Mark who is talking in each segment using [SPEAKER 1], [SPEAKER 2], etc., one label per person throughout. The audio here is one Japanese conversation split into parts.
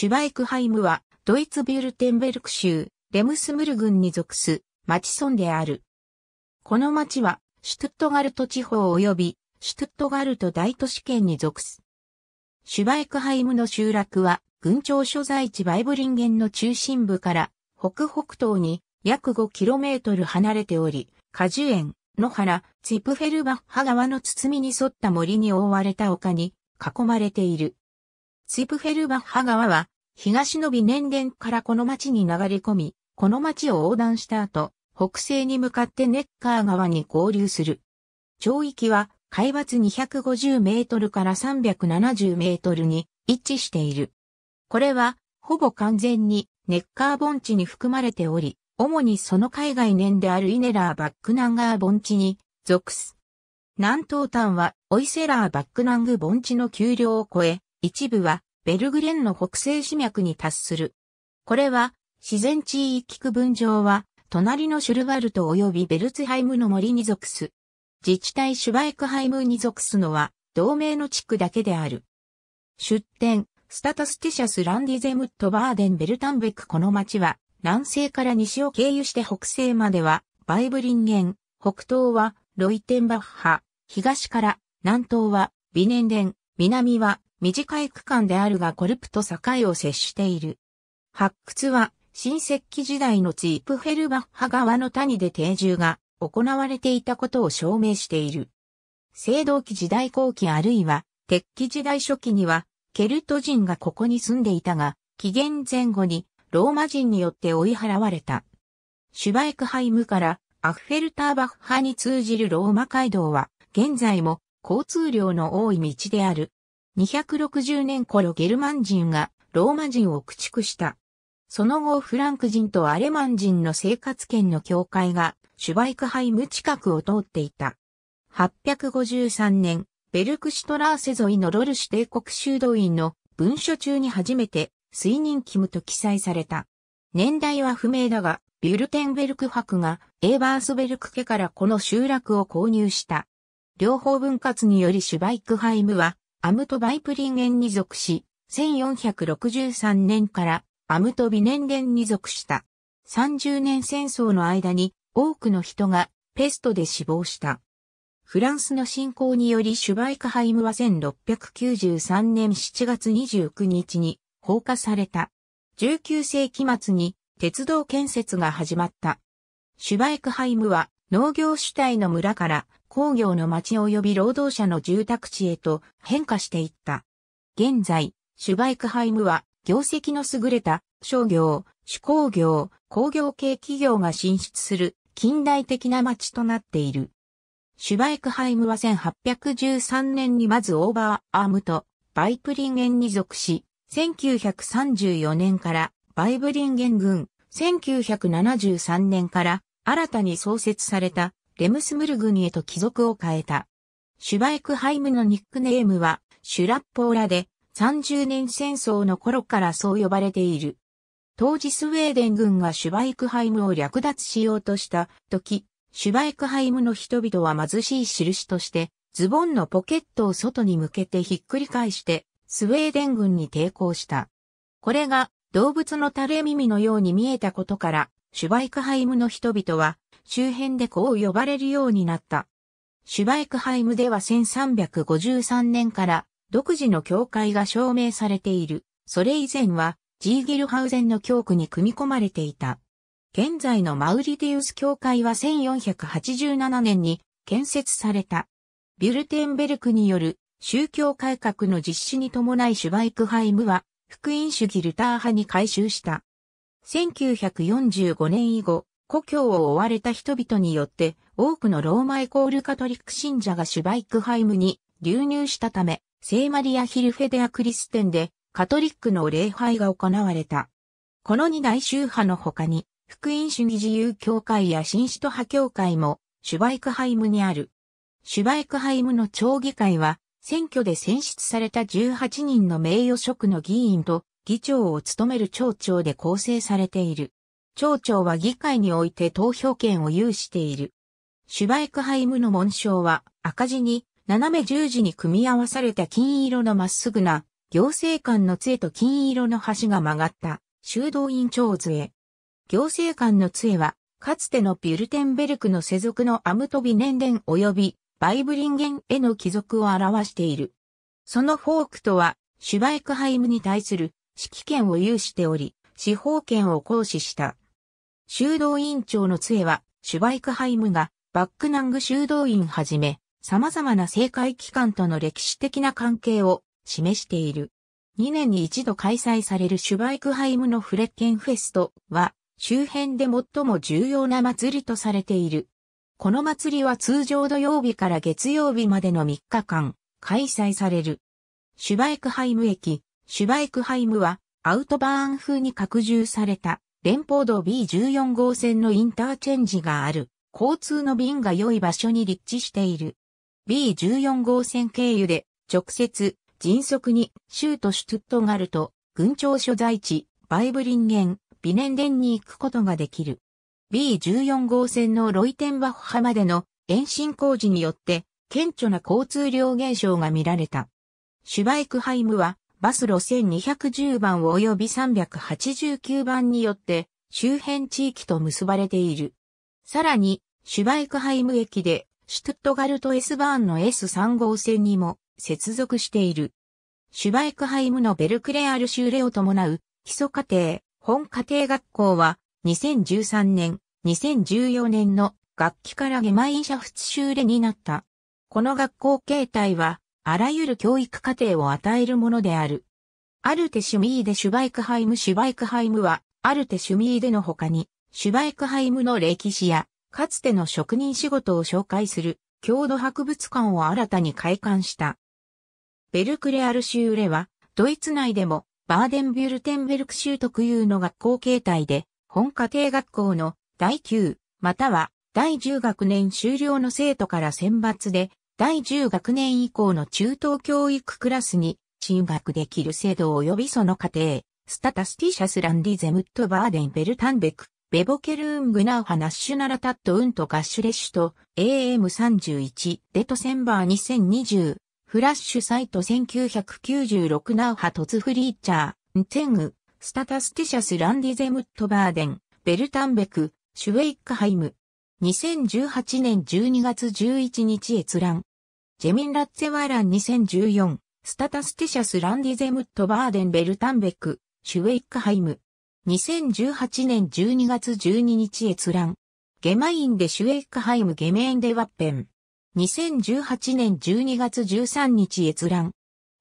[SPEAKER 1] シュバイクハイムは、ドイツビュルテンベルク州、レムスムル郡に属す、町村である。この町は、シュトットガルト地方及び、シュトットガルト大都市圏に属す。シュバイクハイムの集落は、郡庁所在地バイブリンゲンの中心部から、北北東に約 5km 離れており、果樹園、野原、ツィプフェルバッハ川の包みに沿った森に覆われた丘に囲まれている。ツィプフェルバッハ川は、東のビネンデンからこの町に流れ込み、この町を横断した後、北西に向かってネッカー川に合流する。町域は海抜250メートルから370メートルに位置している。これは、ほぼ完全にネッカー盆地に含まれており、主にその海外年であるイネラーバックナンガー盆地に属す。南東端はオイセラーバックナング盆地の丘陵を越え、一部はベルグレンの北西市脈に達する。これは、自然地域区分上は、隣のシュルワルト及びベルツハイムの森に属す。自治体シュバイクハイムに属すのは、同盟の地区だけである。出典、スタタスティシャス・ランディゼムット・バーデン・ベルタンベックこの町は、南西から西を経由して北西までは、バイブリンゲン、北東はロイテンバッハ、東から、南東はビネンデン、南は短い区間であるがコルプと境を接している。発掘は、新石器時代のツィープフェルバッハ川の谷で定住が行われていたことを証明している。青銅器時代後期あるいは、鉄器時代初期には、ケルト人がここに住んでいたが、紀元前後にローマ人によって追い払われた。シュバイクハイムからアフフェルターバッハに通じるローマ街道は、現在も交通量の多い道である。260年頃ゲルマン人がローマ人を駆逐した。その後フランク人とアレマン人の生活圏の境界がシュバイクハイム近くを通っていた。853年、ベルクシュトラーセ沿いのロルシ帝国修道院の文書中に初めて水人キムと記載された。年代は不明だが、ビュルテンベルク博がエーバースベルク家からこの集落を購入した。両方分割によりシュバイクハイムはアムトバイプリンゲンに属し、1463年からアムトビネンゲンに属した。30年戦争の間に多くの人がペストで死亡した。フランスの侵攻によりシュバイクハイムは1693年7月29日に放火された。19世紀末に鉄道建設が始まった。シュバイクハイムは農業主体の村から工業の町及び労働者の住宅地へと変化していった。現在、シュバイクハイムは業績の優れた商業、手工業、工業系企業が進出する近代的な町となっている。シュバイクハイムは1813年にまずオーバーアームとバイプリンゲンに属し、1934年からバイブリンゲン軍、1973年から新たに創設されたレムスムルにへと帰属を変えた。シュバイクハイムのニックネームはシュラッポーラで30年戦争の頃からそう呼ばれている。当時スウェーデン軍がシュバイクハイムを略奪しようとした時、シュバイクハイムの人々は貧しい印として、ズボンのポケットを外に向けてひっくり返して、スウェーデン軍に抵抗した。これが動物の垂れ耳のように見えたことから、シュバイクハイムの人々は周辺でこう呼ばれるようになった。シュバイクハイムでは1353年から独自の教会が証明されている。それ以前はジーギルハウゼンの教区に組み込まれていた。現在のマウリディウス教会は1487年に建設された。ビュルテンベルクによる宗教改革の実施に伴いシュバイクハイムは福音主義ルター派に改修した。1945年以後、故郷を追われた人々によって多くのローマイコールカトリック信者がシュバイクハイムに流入したため、聖マリア・ヒルフェデア・クリステンでカトリックの礼拝が行われた。この二大宗派の他に、福音主義自由教会や新使徒派教会もシュバイクハイムにある。シュバイクハイムの町議会は、選挙で選出された18人の名誉職の議員と議長を務める町長で構成されている。町長は議会において投票権を有している。シュバイクハイムの紋章は赤字に斜め十字に組み合わされた金色のまっすぐな行政官の杖と金色の橋が曲がった修道院長杖。行政官の杖はかつてのビュルテンベルクの世俗のアムトビ年々及びバイブリンゲンへの帰属を表している。そのフォークとはシュバイクハイムに対する指揮権を有しており、司法権を行使した。修道院長の杖は、シュバイクハイムが、バックナング修道院はじめ、様々な政界機関との歴史的な関係を示している。2年に一度開催されるシュバイクハイムのフレッケンフェストは、周辺で最も重要な祭りとされている。この祭りは通常土曜日から月曜日までの3日間、開催される。シュバイクハイム駅、シュバイクハイムはアウトバーン風に拡充された連邦道 B14 号線のインターチェンジがある交通の便が良い場所に立地している。B14 号線経由で直接迅速に州都シュトットガルト、群長所在地、バイブリンゲン、ビネンデンに行くことができる。B14 号線のロイテンバッハまでの延伸工事によって顕著な交通量減少が見られた。シュバイクハイムはバス路線210番及び389番によって周辺地域と結ばれている。さらに、シュバイクハイム駅でシュトゥットガルト S バーンの S3 号線にも接続している。シュバイクハイムのベルクレアル修例を伴う基礎課程、本課程学校は2013年、2014年の学期からゲマインシャフツ修例になった。この学校形態はあらゆる教育過程を与えるものである。アルテシュミーデシュバイクハイムシュバイクハイムは、アルテシュミーデの他に、シュバイクハイムの歴史や、かつての職人仕事を紹介する、郷土博物館を新たに開館した。ベルクレアルシューレは、ドイツ内でも、バーデンビュルテンベルク州特有の学校形態で、本家庭学校の第9、または第10学年終了の生徒から選抜で、第10学年以降の中等教育クラスに進学できる制度及びその過程、スタタスティシャスランディゼムットバーデンベルタンベク、ベボケルーングナウハナッシュナラタットウントガッシュレッシュと AM31 デトセンバー2020、フラッシュサイト1996ナウハトツフリーチャー、ンテング、スタタスティシャスランディゼムットバーデン、ベルタンベク、シュウェイックハイム。2018年12月11日閲覧。ジェミンラッツェワーラン2014、スタタスティシャスランディゼムットバーデンベルタンベック、シュウェイックハイム。2018年12月12日閲覧。ゲマインでシュエイクハイムゲメインデワッペン。2018年12月13日閲覧。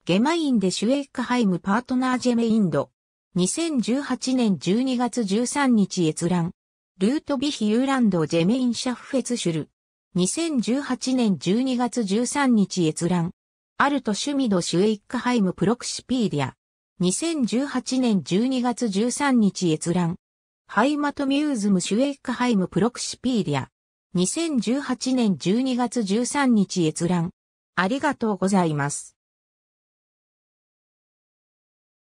[SPEAKER 1] ゲマインでシュエイクハイムパートナージェメインド。2018年12月13日閲覧。ルートビヒユーランドジェメインシャフフェツシュル。2018年12月13日閲覧。アルト・シュミド・シュエイックハイム・プロクシピーディア。2018年12月13日閲覧。ハイマトミューズム・シュエイックハイム・プロクシピーディア。2018年12月13日閲覧。ありがとうございます。